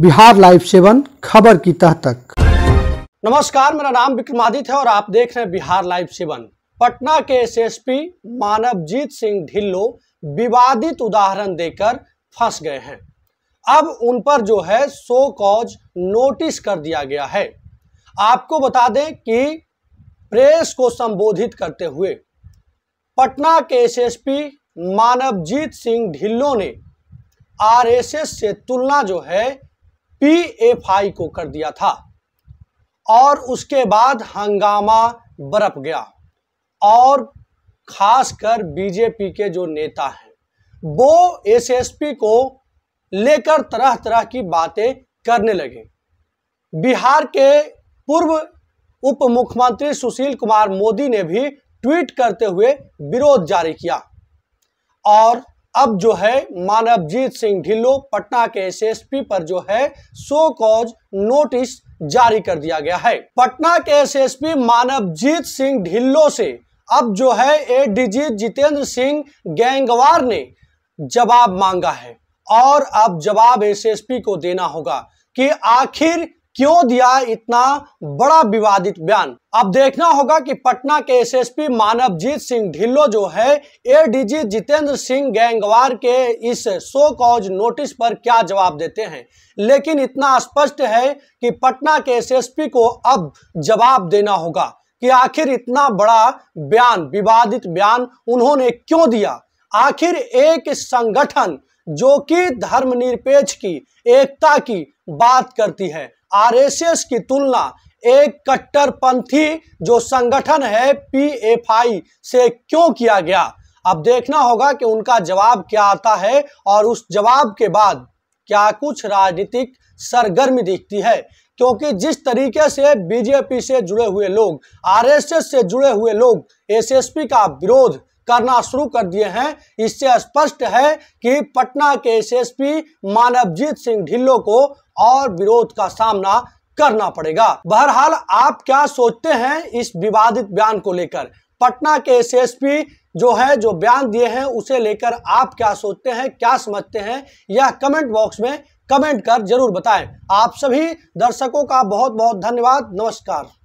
Bihar live seven खबर की तह तक नमस्कार मेरा नाम विक्रमादित्य है और आप देख रहे हैं बिहार लाइव सेवन पटना के एसएसपी मानवजीत सिंह ढिल्लो विवादित उदाहरण देकर फंस गए हैं अब उन पर जो है सो कॉज नोटिस कर दिया गया है आपको बता दें कि प्रेस को संबोधित करते हुए पटना के एसएसपी मानवजीत सिंह ढिल्लो ने आरएसएस से तुलना जो है पीएफआई को कर दिया था और उसके बाद हंगामा बरप गया और खासकर बीजेपी के जो नेता हैं वो एसएसपी को लेकर तरह तरह की बातें करने लगे बिहार के पूर्व उप मुख्यमंत्री सुशील कुमार मोदी ने भी ट्वीट करते हुए विरोध जारी किया और अब जो है मानवजीत सिंह ढिल्लो पटना के एसएसपी पर जो है सो कॉज नोटिस जारी कर दिया गया है पटना के एसएसपी मानवजीत सिंह ढिल्लो से अब जो है एडीजी जितेंद्र सिंह गैंगवार ने जवाब मांगा है और अब जवाब एसएसपी को देना होगा कि आखिर क्यों दिया इतना बड़ा विवादित बयान अब देखना होगा कि पटना के एसएसपी मानवजीत सिंह ढिल्लो जो है एडीजी जितेंद्र सिंह गैंगवार के इस सो कॉज नोटिस पर क्या जवाब देते हैं लेकिन इतना स्पष्ट है कि पटना के एसएसपी को अब जवाब देना होगा कि आखिर इतना बड़ा बयान विवादित बयान उन्होंने क्यों दिया आखिर एक संगठन जो कि धर्मनिरपेक्ष की एकता की बात करती है आरएसएस की तुलना एक कट्टरपंथी जो संगठन है पीएफआई से क्यों किया गया अब देखना होगा कि उनका जवाब क्या आता है और उस जवाब के बाद क्या कुछ राजनीतिक सरगर्मी दिखती है क्योंकि जिस तरीके से बीजेपी से जुड़े हुए लोग आरएसएस से जुड़े हुए लोग एसएसपी का विरोध करना शुरू कर दिए हैं इससे स्पष्ट है कि पटना के एसएसपी मानवजीत सिंह ढिल्लो को और विरोध का सामना करना पड़ेगा बहरहाल आप क्या सोचते हैं इस विवादित बयान को लेकर पटना के एसएसपी जो है जो बयान दिए हैं उसे लेकर आप क्या सोचते हैं क्या समझते हैं यह कमेंट बॉक्स में कमेंट कर जरूर बताएं आप सभी दर्शकों का बहुत बहुत धन्यवाद नमस्कार